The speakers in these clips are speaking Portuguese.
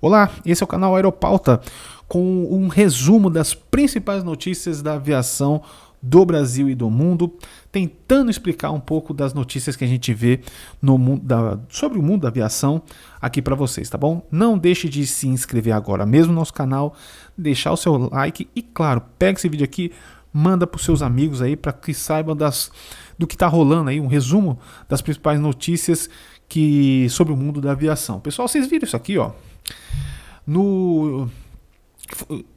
Olá, esse é o canal Aeropauta com um resumo das principais notícias da aviação do Brasil e do mundo, tentando explicar um pouco das notícias que a gente vê no mundo da, sobre o mundo da aviação aqui para vocês, tá bom? Não deixe de se inscrever agora mesmo no nosso canal, deixar o seu like e claro, pega esse vídeo aqui, manda para os seus amigos aí para que saibam das, do que está rolando aí, um resumo das principais notícias que sobre o mundo da aviação. Pessoal, vocês viram isso aqui, ó? No,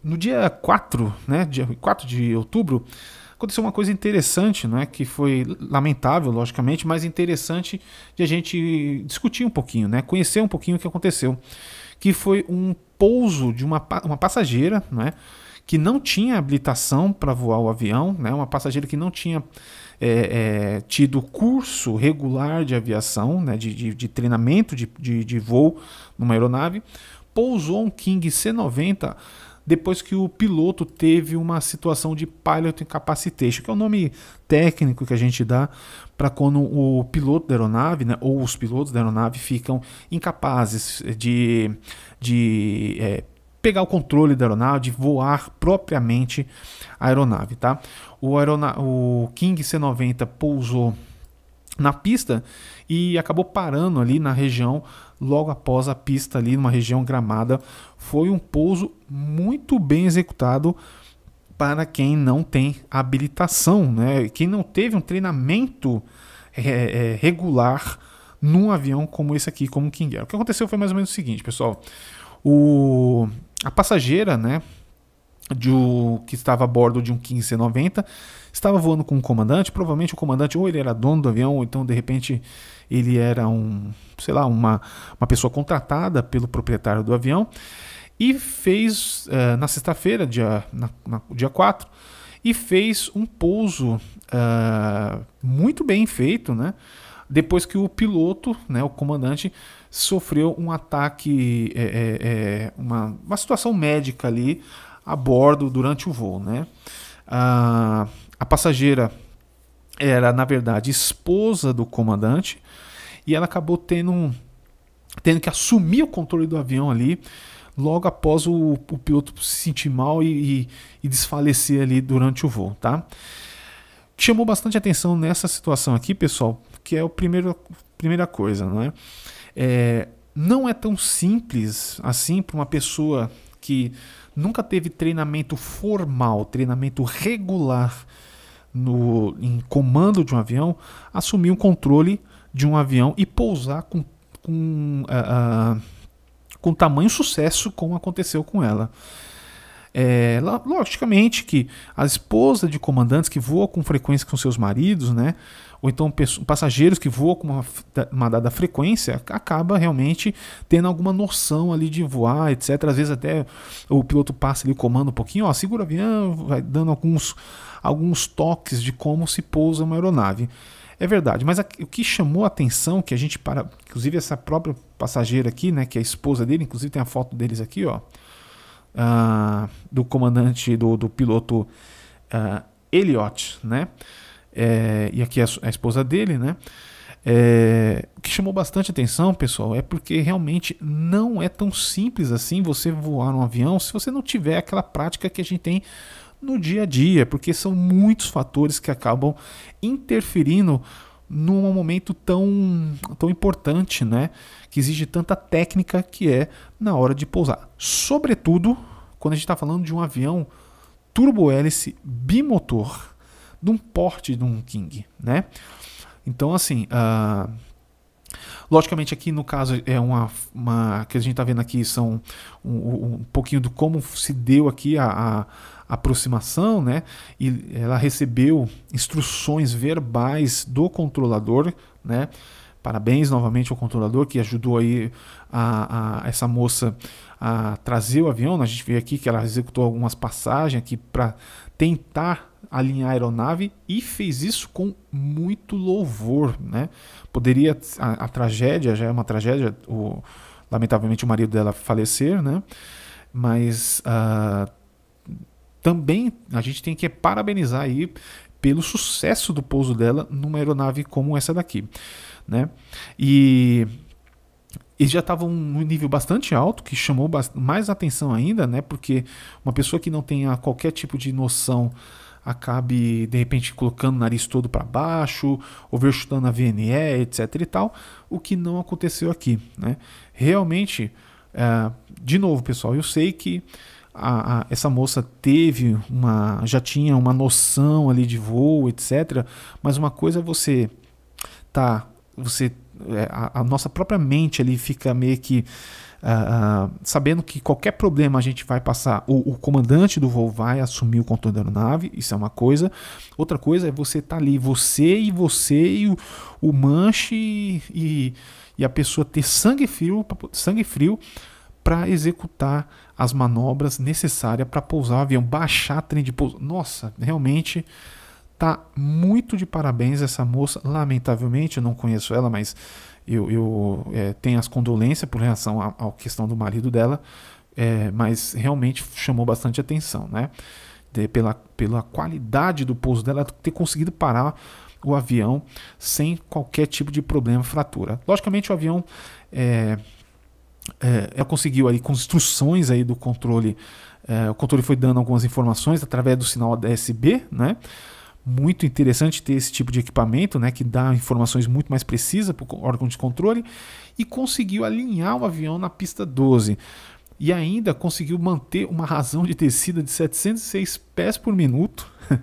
no dia 4, né, dia 4 de outubro, aconteceu uma coisa interessante, né, que foi lamentável, logicamente, mas interessante de a gente discutir um pouquinho, né, conhecer um pouquinho o que aconteceu, que foi um pouso de uma, uma passageira, né, que não tinha habilitação para voar o avião, né? uma passageira que não tinha é, é, tido curso regular de aviação, né? de, de, de treinamento de, de, de voo numa aeronave, pousou um King C90 depois que o piloto teve uma situação de pilot incapacitation, que é o nome técnico que a gente dá para quando o piloto da aeronave, né, ou os pilotos da aeronave ficam incapazes de, de é, pegar o controle da aeronave, de voar propriamente a aeronave, tá? O, aerona o King C90 pousou na pista e acabou parando ali na região logo após a pista ali numa região gramada. Foi um pouso muito bem executado para quem não tem habilitação, né? Quem não teve um treinamento é, é, regular num avião como esse aqui, como o King Air. É. O que aconteceu foi mais ou menos o seguinte, pessoal. O a passageira, né, de o, que estava a bordo de um 1590, estava voando com o um comandante. Provavelmente o comandante ou ele era dono do avião, ou então de repente ele era um, sei lá, uma, uma pessoa contratada pelo proprietário do avião. E fez uh, na sexta-feira, dia, na, na, dia 4, e fez um pouso uh, muito bem feito, né? depois que o piloto, né, o comandante, sofreu um ataque, é, é, é, uma, uma situação médica ali a bordo durante o voo. Né? A, a passageira era, na verdade, esposa do comandante e ela acabou tendo, um, tendo que assumir o controle do avião ali logo após o, o piloto se sentir mal e, e, e desfalecer ali durante o voo. Tá? chamou bastante atenção nessa situação aqui, pessoal, que é a primeira, primeira coisa, não é? é não é tão simples assim para uma pessoa que nunca teve treinamento formal, treinamento regular no, em comando de um avião, assumir o um controle de um avião e pousar com, com, uh, uh, com tamanho sucesso como aconteceu com ela. É, logicamente que a esposa de comandantes que voam com frequência com seus maridos, né? ou então passageiros que voam com uma, uma, dada frequência, acaba realmente tendo alguma noção ali de voar, etc. Às vezes até o piloto passa ali o comando um pouquinho, ó, segura o avião, vai dando alguns, alguns toques de como se pousa uma aeronave. É verdade, mas o que chamou a atenção, que a gente para, inclusive essa própria passageira aqui, né, que é a esposa dele, inclusive tem a foto deles aqui, ó uh, do comandante, do, do piloto uh, Elliot, né? É, e aqui é a, é a, esposa dele, né? É, o que chamou bastante atenção, pessoal, é porque realmente não é tão simples assim você voar um avião se você não tiver aquela prática que a gente tem no dia a dia, porque são muitos fatores que acabam interferindo num momento tão, tão importante, né? Que exige tanta técnica que é na hora de pousar. Sobretudo quando a gente está falando de um avião turbohélice bimotor, de um porte de um King, né? Então, assim, uh, logicamente aqui no caso é uma, uma que a gente está vendo aqui são um, um, pouquinho do como se deu aqui a, a aproximação, né? E ela recebeu instruções verbais do controlador, né? Parabéns novamente ao controlador que ajudou aí a, a essa moça a trazer o avião. Né? A gente vê aqui que ela executou algumas passagens aqui para tentar alinhar a aeronave e fez isso com muito louvor, né? Poderia a, a tragédia já é uma tragédia, o, lamentavelmente o marido dela falecer, né? Mas uh, também a gente tem que parabenizar aí pelo sucesso do pouso dela numa aeronave como essa daqui, né? E eles já estavam um nível bastante alto, que chamou mais atenção ainda, né? Porque uma pessoa que não tenha qualquer tipo de noção acabe de repente colocando o nariz todo para baixo, overchutando a VNE, etc e tal, o que não aconteceu aqui, né? Realmente, eh, de novo, pessoal, eu sei que a, a, essa moça teve uma. já tinha uma noção ali de voo, etc. Mas uma coisa é você tá. Você, é, a, a nossa própria mente ali fica meio que. uh, sabendo que qualquer problema a gente vai passar, o, o, comandante do voo vai assumir o controle da aeronave, isso é uma coisa. Outra coisa é você estar tá ali, você e você e o, o manche e, e, a pessoa ter sangue frio, sangue frio para executar as manobras necessárias para pousar o avião, baixar a trem de pouso. Nossa, realmente tá muito de parabéns essa moça. Lamentavelmente, eu não conheço ela, mas eu, eu é, tenho as condolências por relação à questão do marido dela, é, mas realmente chamou bastante atenção, né? De, pela, pela qualidade do pouso dela, ter conseguido parar o avião sem qualquer tipo de problema, fratura. Logicamente, o avião é, é, ela conseguiu ali com instruções aí do controle, é, o controle foi dando algumas informações através do sinal ADS-B, né? Muito interessante ter esse tipo de equipamento, né, que dá informações muito mais precisas para o órgão de controle e conseguiu alinhar o avião na pista 12 e ainda conseguiu manter uma razão de descida de 706 pés por minuto.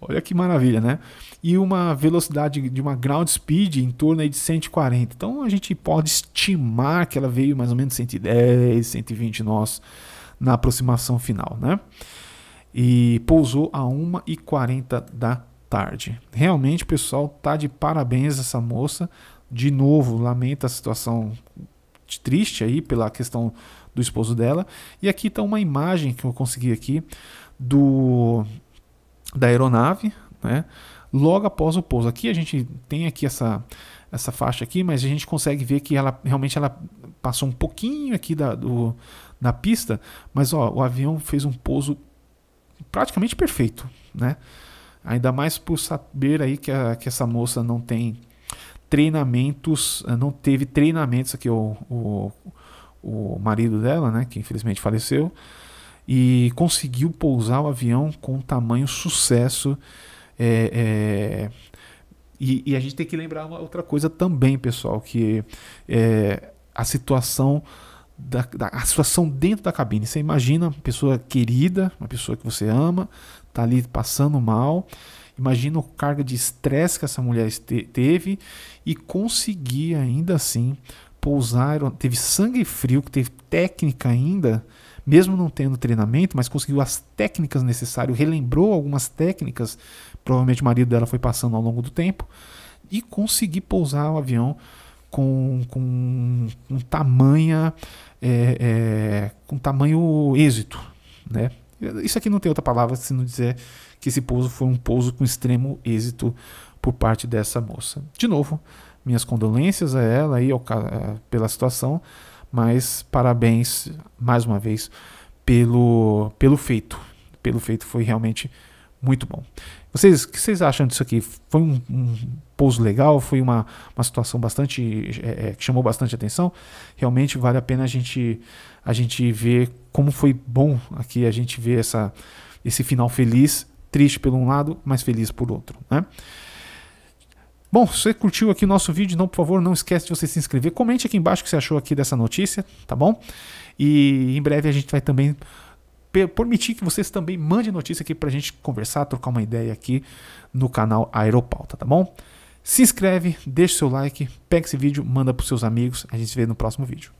Olha que maravilha, né? E uma velocidade de uma ground speed em torno aí de 140. Então a gente pode estimar que ela veio mais ou menos 110, 120 nós na aproximação final, né? E pousou a 1h40 da tarde. Realmente, pessoal, tá de parabéns essa moça. De novo, lamenta a situação triste aí pela questão do esposo dela. E aqui está uma imagem que eu consegui aqui do da aeronave, né? Logo após o pouso. Aqui a gente tem aqui essa essa faixa aqui, mas a gente consegue ver que ela realmente ela passou um pouquinho aqui da, do, da pista, mas ó, o avião fez um pouso praticamente perfeito, né? Ainda mais por saber aí que, a, que essa moça não tem treinamentos, eh, não teve treinamentos aqui o, o, o marido dela, né, que infelizmente faleceu, e conseguiu pousar o avião com tamanho sucesso. É, é, e, e, a gente tem que lembrar uma outra coisa também, pessoal, que é, a situação da, da, a situação dentro da cabine. Você imagina uma pessoa querida, uma pessoa que você ama, tá ali passando mal. Imagina o carga de estresse que essa mulher te, teve e conseguir ainda assim pousaram, teve sangue frio, que teve técnica ainda, mesmo não tendo treinamento, mas conseguiu as técnicas necessárias, relembrou algumas técnicas, provavelmente o marido dela foi passando ao longo do tempo, e conseguir pousar o avião com, com, com tamanha é, é, com tamanho êxito, né? Isso aqui não tem outra palavra se não dizer que esse pouso foi um pouso com extremo êxito por parte dessa moça. De novo, minhas condolências a ela e ao, pela situação, mas parabéns mais uma vez pelo, pelo feito. Pelo feito foi realmente muito bom. Vocês, o que vocês acham disso aqui? Foi um, um pouso legal? Foi uma, uma situação bastante é, é, que chamou bastante atenção? Realmente vale a pena a gente a gente ver como foi bom aqui a gente ver essa esse final feliz, triste por um lado, mas feliz por outro, né? Bom, se você curtiu aqui o nosso vídeo, não, por favor, não esquece de você se inscrever. Comente aqui embaixo o que você achou aqui dessa notícia, tá bom? E em breve a gente vai também permitir que vocês também mandem notícia aqui para a gente conversar, trocar uma ideia aqui no canal Aeropauta, tá bom? Se inscreve, deixa seu like, pega esse vídeo, manda para seus amigos. A gente se vê no próximo vídeo.